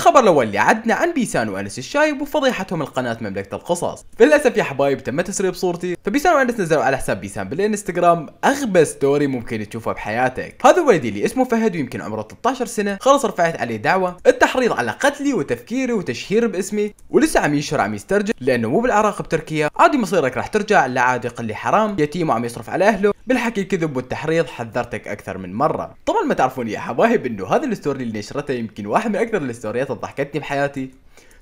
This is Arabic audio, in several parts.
الخبر الاول اللي عدنا عن بيسان وانس الشايب وفضيحتهم القناه مملكه القصص للاسف يا حبايب تم تسريب صورتي فبيسان وانس نزلوا على حساب بيسان بالانستغرام اغبى ستوري ممكن تشوفها بحياتك هذا ولدي اللي اسمه فهد ويمكن عمره 13 سنه خلص رفعت عليه دعوه التحريض على قتلي وتفكيري وتشهير باسمي ولسه عم يشهر عم يسترجل لانه مو بالعراق بتركيا عادي مصيرك راح ترجع لا عادي حرام يتيم وعم يصرف على اهله بالحكي الكذب والتحريض حذرتك اكثر من مره طبعا ما تعرفون يا حبايب انه هذا الستوري اللي نشرته يمكن واحد من اكثر الستوريات اللي ضحكتني بحياتي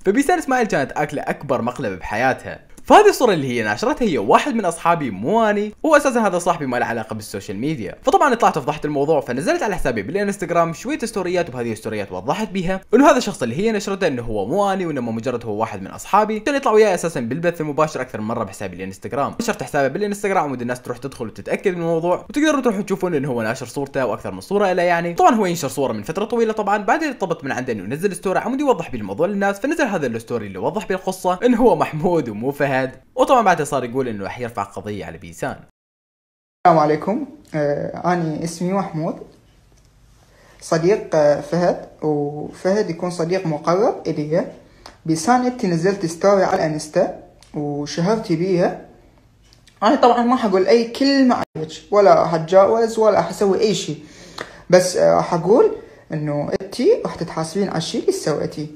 فبيسان اسماعيل كانت اكله اكبر مقلب بحياتها فهذه الصورة اللي هي نشرتها هي واحد من اصحابي مو اني هو اساسا هذا صاحبي ما له علاقة بالسوشيال ميديا فطبعا طلعت فضحت الموضوع فنزلت على حسابي بالانستغرام شوية ستوريات وبهذه الستوريات وضحت بيها انه هذا الشخص اللي هي نشرته انه هو مو اني وانما مجرد هو واحد من اصحابي كان يطلع وياي اساسا بالبث المباشر اكثر مرة بحسابي الانستغرام نشرت حسابي بالانستغرام عمود الناس تروح تدخل وتتاكد من الموضوع وتقدروا تروحوا تشوفون انه هو ناشر صورته واكثر من صورة له يعني طبعا هو ينشر صورة من فترة طويلة طبعا بعدين طلبت من عنده انه ينزل ستوري عمود يوضح بالموضوع للناس فنزل هذا الستوري اللي وضح بالقصة انه هو محمود ومو فهد البلد وطبعا بعدها صار يقول انه راح يرفع قضيه على بيسان السلام عليكم آه انا اسمي محمود صديق آه، فهد وفهد يكون صديق مقرب الي بيسان انت نزلت ستوري على انستا وشهرتي بيها انا طبعا ما حقول اي كلمه عليك ولا حتجاوز ولا حسوي اي شيء بس راح آه، اقول انه انتي راح تتحاسبين على الشيء اللي سويتيه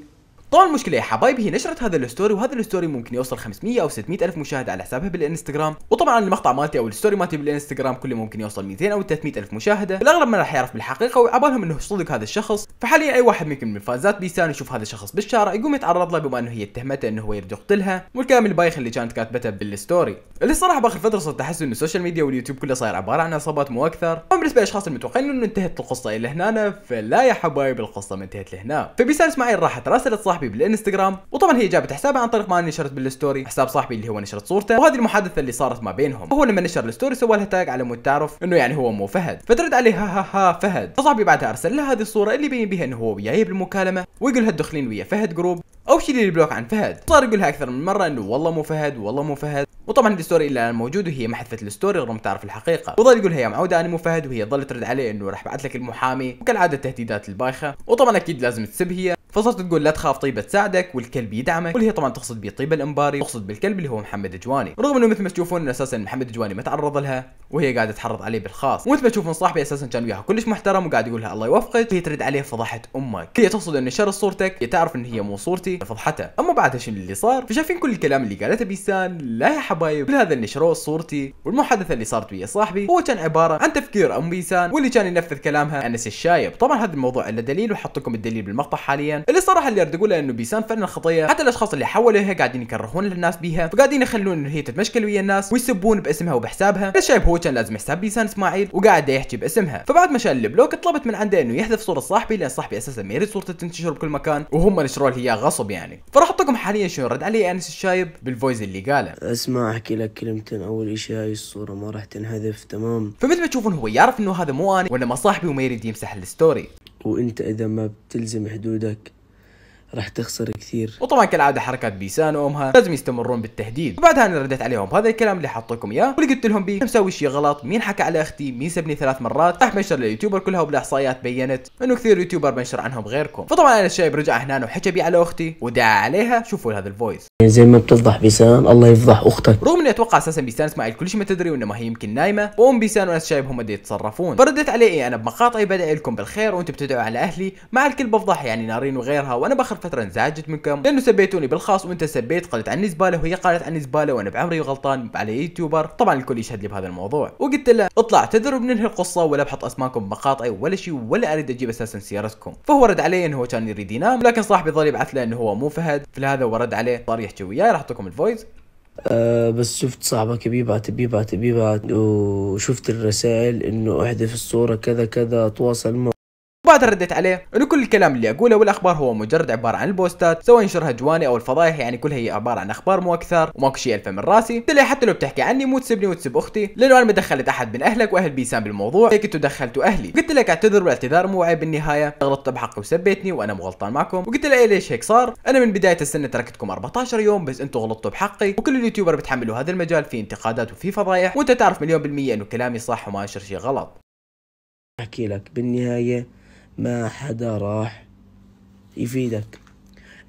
طبعا المشكله يا حبايبي هي نشرت هذا الستوري وهذا الستوري ممكن يوصل 500 او 600 الف مشاهده على حسابها بالانستغرام وطبعا المقطع مالتي او الستوري مالتي بالانستغرام كله ممكن يوصل 200 او 300 الف مشاهده الاغلب ما راح يعرف بالحقيقه وعبالهم انه صدق هذا الشخص فحاليا اي واحد منكم من فازات بيسان يشوف هذا الشخص بالشارع يقوم يتعرض له بما انه هي اتهمته انه هو يريد يقتلها والكلام البايخ اللي كانت كاتبته بالستوري اللي صراحه باخر فتره صرت احس انه السوشيال ميديا واليوتيوب كله صاير عباره عن عصابات مو اكثر اما بالنسبه للاشخاص المتوقعين انه انتهت القصه الى هنا فلا يا حبايبي القصه ما انتهت لهنا فبيسان اسماعيل راح تراسلت صاحبي صاحبي بالانستغرام وطبعا هي جابت حسابها عن طريق ما نشرت بالستوري حساب صاحبي اللي هو نشرت صورته وهذه المحادثه اللي صارت ما بينهم وهو لما نشر الستوري سوى لها تاج على مود تعرف انه يعني هو مو فهد فترد عليه ها ها فهد فصاحبي بعدها ارسل لها هذه الصوره اللي بين بها انه هو وياي بالمكالمه ويقول لها تدخلين ويا فهد جروب او شيلي البلوك عن فهد صار يقولها اكثر من مره انه والله مو فهد والله مو فهد وطبعا الستوري الى الان موجود وهي ما حذفت الستوري رغم تعرف الحقيقه وظل يقولها يا معوده انا مو فهد وهي ظل ترد عليه انه راح بعت لك المحامي وكالعاده التهديدات البايخه وطبعا اكيد لازم تسب هي فصرت تقول لا تخاف طيبه تساعدك والكلب يدعمك واللي هي طبعا تقصد طيبة الانباري تقصد بالكلب اللي هو محمد جواني رغم انه مثل ما تشوفون إن اساسا محمد جواني ما تعرض لها وهي قاعده تحرض عليه بالخاص ومثل ما تشوفون صاحبي اساسا كان وياها كلش محترم وقاعد يقول لها الله يوفقك هي ترد عليه فضحت امك هي تقصد ان شر صورتك هي تعرف ان هي مو صورتي فضحتها اما بعدها شنو اللي صار فشايفين كل الكلام اللي قالته بيسان لا يا حبايب كل هذا اللي النشرو صورتي والمحادثه اللي صارت ويا صاحبي هو كان عباره عن تفكير ام بيسان واللي كان ينفذ كلامها انس الشايب طبعا هذا الموضوع له دليل وحط لكم الدليل بالمقطع حاليا اللي صراحه اللي ارد اقوله انه بيسان فعلا خطيه حتى الاشخاص اللي حولوها قاعدين يكرهون الناس بيها وقاعدين يخلون ان هي تتمشكل ويا الناس ويسبون باسمها وبحسابها بس شايب هو كان لازم حساب بيسان اسماعيل وقاعد يحكي باسمها فبعد ما شال البلوك طلبت من عنده انه يحذف صوره صاحبي لان صاحبي اساسا ما يريد صورته تنتشر بكل مكان وهم نشروا لي غصب يعني فراح احطكم حاليا شنو رد علي انس الشايب بالفويز اللي قاله اسمع احكي لك كلمتين اول شيء هاي الصوره ما راح تنحذف تمام فمثل ما تشوفون هو يعرف انه هذا مو انا وانما ما صاحبي وما يريد يمسح الستوري وانت اذا ما بتلزم حدودك راح تخسر كثير وطبعا كالعاده حركات بيسان وامها لازم يستمرون بالتهديد وبعدها انا رديت عليهم هذا الكلام اللي حطيتكم اياه واللي قلت لهم بيه مسوي شيء غلط مين حكى على اختي مين سبني ثلاث مرات راح بنشر لليوتيوبر كلها وبالاحصائيات بينت انه كثير يوتيوبر بنشر عنهم غيركم فطبعا انا الشايب رجع هنا وحكى بي على اختي ودعا عليها شوفوا هذا الفويس يعني زي ما بتفضح بيسان الله يفضح اختك رغم اني اتوقع اساسا بيسان اسماعيل كل شيء ما تدري وانما هي يمكن نايمه وام بيسان وناس شايب هم يتصرفون فردت عليه إيه، انا بمقاطعي بدعي لكم بالخير وانتم بتدعوا على اهلي مع الكل بفضح يعني نارين وغيرها وانا بخرف فتره انزعجت منكم لانه سبيتوني بالخاص وانت سبيت قالت عني زباله وهي قالت عني زباله وانا بعمري غلطان على يوتيوبر طبعا الكل يشهد لي بهذا الموضوع وقلت له اطلع اعتذر وبننهي القصه ولا بحط اسماءكم بمقاطعي ولا شيء ولا اريد اجيب اساسا سيارتكم فهو رد علي انه هو كان يريد ينام لكن صاحبي ظل يبعث له انه هو مو فهد هذا ورد عليه صار يحكي وياي راح اعطيكم الفويس أه بس شفت صاحبك بيبعت بيبعت بيبعت وشفت الرسائل انه احذف الصورة كذا كذا تواصل معه بعد رديت عليه انه كل الكلام اللي اقوله والاخبار هو مجرد عباره عن البوستات سواء ينشرها جواني او الفضايح يعني كلها هي عباره عن اخبار مو اكثر وماكو شيء الفه من راسي قلت حتى لو بتحكي عني مو تسبني وتسب اختي لانه انا ما دخلت احد من اهلك واهل بيسان بالموضوع هيك انتم دخلتوا اهلي قلت لك اعتذر والاعتذار مو عيب بالنهايه غلطت بحقي وسبيتني وانا مو غلطان معكم وقلت له إيه، ليش هيك صار انا من بدايه السنه تركتكم 14 يوم بس انتم غلطتوا بحقي وكل اليوتيوبر بتحملوا هذا المجال في انتقادات وفي فضايح وانت تعرف مليون بالمية انه كلامي صح وما انشر شيء غلط احكي لك بالنهايه ما حدا راح يفيدك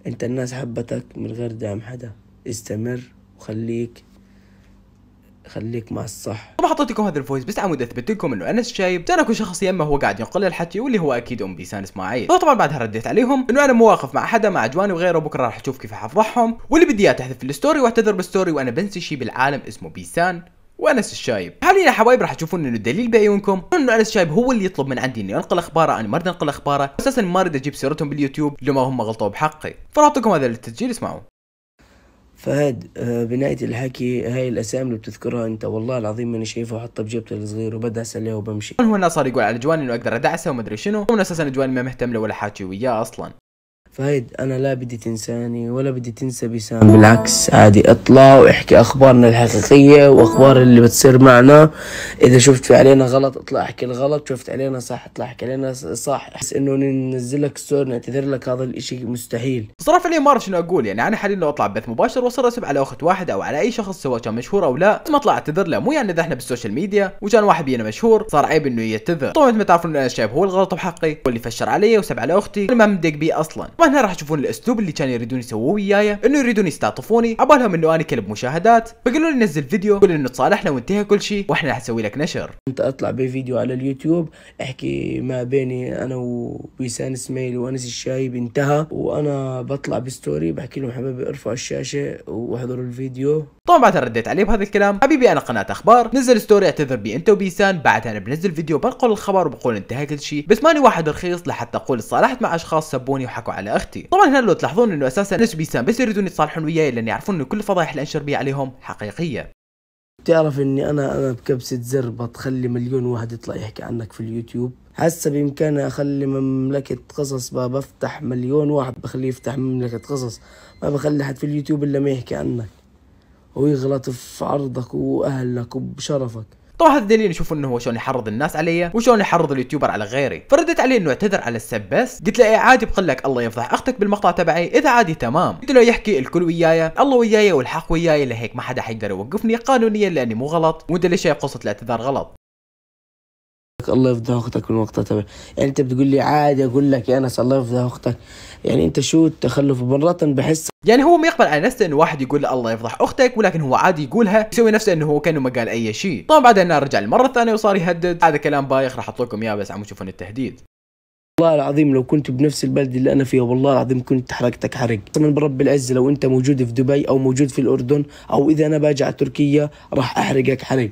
انت الناس حبتك من غير دعم حدا استمر وخليك خليك مع الصح طبعا حطيت لكم هذا الفويس بس عمود اثبت لكم انه انس شايب تركوا شخص يما هو قاعد ينقل الحكي واللي هو اكيد ام بيسان اسماعيل طبعا بعدها رديت عليهم انه انا مواقف مع حدا مع جواني وغيره بكره راح اشوف كيف احفظهم واللي بدي اياه تحذف في الستوري واعتذر بالستوري وانا بنسي شيء بالعالم اسمه بيسان وانس الشايب حاليا يا حبايب راح تشوفون انه الدليل بعيونكم انه انس الشايب هو اللي يطلب من عندي اني انقل اخباره انا ما اريد انقل اخباره اساسا ما اريد اجيب سيرتهم باليوتيوب لما هم غلطوا بحقي فراح اعطيكم هذا التسجيل اسمعوا فهد آه، بنهاية الحكي هاي الأسامي اللي بتذكرها أنت والله العظيم ماني شايفه حطه بجيبته الصغير وبدعس عليه وبمشي هو هنا صار يقول على جواني إنه أقدر أدعسه وما أدري شنو هو أساسا جواني ما مهتم له ولا حاكي وياه أصلا فهيد انا لا بدي تنساني ولا بدي تنسى بسام بالعكس عادي اطلع واحكي اخبارنا الحقيقيه واخبار اللي بتصير معنا اذا شفت في علينا غلط اطلع احكي الغلط شفت علينا صح اطلع احكي علينا صح احس انه ننزل لك ستوري نعتذر لك هذا الاشي مستحيل صراحه فعليا ما اعرف شنو اقول يعني انا حاليا لو اطلع بث مباشر وصل اسب على اخت واحد او على اي شخص سواء كان مشهور او لا ما اطلع اعتذر له مو يعني اذا احنا بالسوشيال ميديا وكان واحد بينا مشهور صار عيب انه يعتذر طبعا انتم ما تعرفون انا شايف هو الغلط بحقي هو اللي فشر علي وسب على اختي ما مدق بي اصلا وهنا راح تشوفون الاسلوب اللي كانوا يريدون يسووه وياي انه يريدون يستعطفوني عبالهم انه انا كلب مشاهدات فقالوا لي نزل فيديو قول انه تصالحنا وانتهى كل شيء واحنا راح نسوي لك نشر كنت اطلع بفيديو على اليوتيوب احكي ما بيني انا وبيسان اسماعيل وانس الشايب انتهى وانا بطلع بستوري بحكي لهم حبايبي ارفعوا الشاشه واحضروا الفيديو طبعا بعدها رديت عليه بهذا الكلام حبيبي انا قناه اخبار نزل ستوري اعتذر بي انت وبيسان بعدها انا بنزل فيديو بنقل الخبر وبقول انتهى كل شيء بس ماني واحد رخيص لحتى اقول صالحت مع اشخاص سبوني وحكوا على اختي طبعا هنا لو تلاحظون انه اساسا انس بيسان بس يريدون يتصالحون وياي لان يعرفون انه كل الفضايح اللي انشر بيها عليهم حقيقيه تعرف اني انا انا بكبسه زر بتخلي مليون واحد يطلع يحكي عنك في اليوتيوب حاسه بامكاني اخلي مملكه قصص بفتح مليون واحد بخليه يفتح مملكه قصص ما بخلي حد في اليوتيوب الا ما يحكي عنك ويغلط في عرضك واهلك وبشرفك هذا الدليل يشوفوا انه هو شلون يحرض الناس علي وشلون يحرض اليوتيوبر على غيري فردت عليه انه اعتذر على السب بس قلت له ايه عادي بقلك الله يفضح اختك بالمقطع تبعي اذا عادي تمام قلت له يحكي الكل وياي الله وياي والحق وياي لهيك ما حدا حيقدر يوقفني قانونيا لاني مو غلط وانت ليش قصه الاعتذار غلط اختك الله يفضى اختك من وقتها تبع يعني انت بتقول لي عادي اقول لك يا انس الله يفضى اختك يعني انت شو التخلف مرات بحس يعني هو ما يقبل على نفسه انه واحد يقول الله يفضح اختك ولكن هو عادي يقولها يسوي نفسه انه هو كانه ما قال اي شيء طبعا بعدين رجع المره الثانيه وصار يهدد هذا كلام بايخ راح احط لكم اياه بس عم تشوفون التهديد والله العظيم لو كنت بنفس البلد اللي انا فيها والله العظيم كنت حرقتك حرق قسما برب العزه لو انت موجود في دبي او موجود في الاردن او اذا انا باجي على تركيا راح احرقك حرق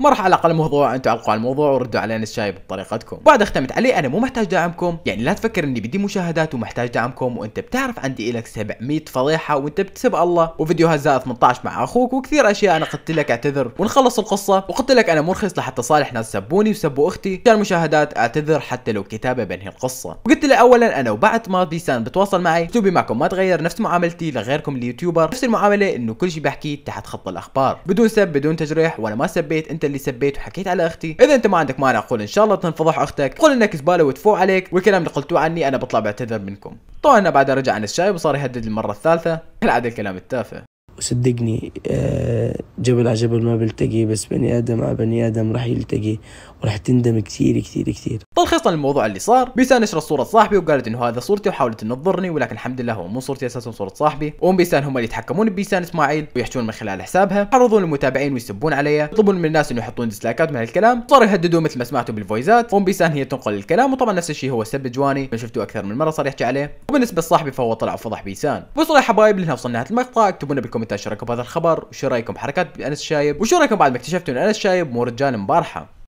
ما راح على الموضوع انتم علقوا على الموضوع وردوا علينا الشاي بطريقتكم بعد اختمت عليه انا مو محتاج دعمكم يعني لا تفكر اني بدي مشاهدات ومحتاج دعمكم وانت بتعرف عندي لك 700 فضيحه وانت بتسب الله وفيديوهات زائد 18 مع اخوك وكثير اشياء انا قلت لك اعتذر ونخلص القصه وقلت لك انا مرخص لحتى صالح ناس سبوني وسبوا اختي كان مشاهدات اعتذر حتى لو كتابه بنهي القصه وقلت له اولا انا وبعد ما ديسان بتواصل معي اسلوبي معكم ما تغير نفس معاملتي لغيركم اليوتيوبر نفس المعامله انه كل شيء بحكيه تحت خط الاخبار بدون سب بدون تجريح وانا ما سبيت انت اللي سبيت وحكيت على اختي اذا انت ما عندك مانع قول ان شاء الله تنفضح اختك قول انك زباله وتفو عليك والكلام اللي قلتوه عني انا بطلع بعتذر منكم طبعا انا بعد رجع عن الشاي وصار يهدد المره الثالثه كالعاده الكلام التافه وصدقني آه، جبل على جبل ما بيلتقي بس بني ادم على بني ادم راح يلتقي وراح تندم كثير كثير كثير تلخيصا للموضوع اللي صار بيسان نشرت صوره صاحبي وقالت انه هذا صورتي وحاولت انه تضرني ولكن الحمد لله هو مو صورتي اساسا صوره صاحبي وام بيسان هم اللي يتحكمون ببيسان اسماعيل ويحشون من خلال حسابها يعرضون المتابعين ويسبون عليها يطلبون من الناس انه يحطون ديسلايكات من هالكلام صاروا يهددوا مثل ما سمعتوا بالفويزات وام بيسان هي تنقل الكلام وطبعا نفس الشيء هو سب جواني ما اكثر من مره صار يحكي عليه وبالنسبه لصاحبي فهو طلع وفضح بيسان وصلوا يا حبايب لهنا وصلنا نهايه المقطع اكتبوا لنا بالكومنت انتم رايكم بهذا الخبر وشو رايكم بحركات انس شايب وشو رايكم بعد ما اكتشفتوا ان انس شايب مو رجال مبارحه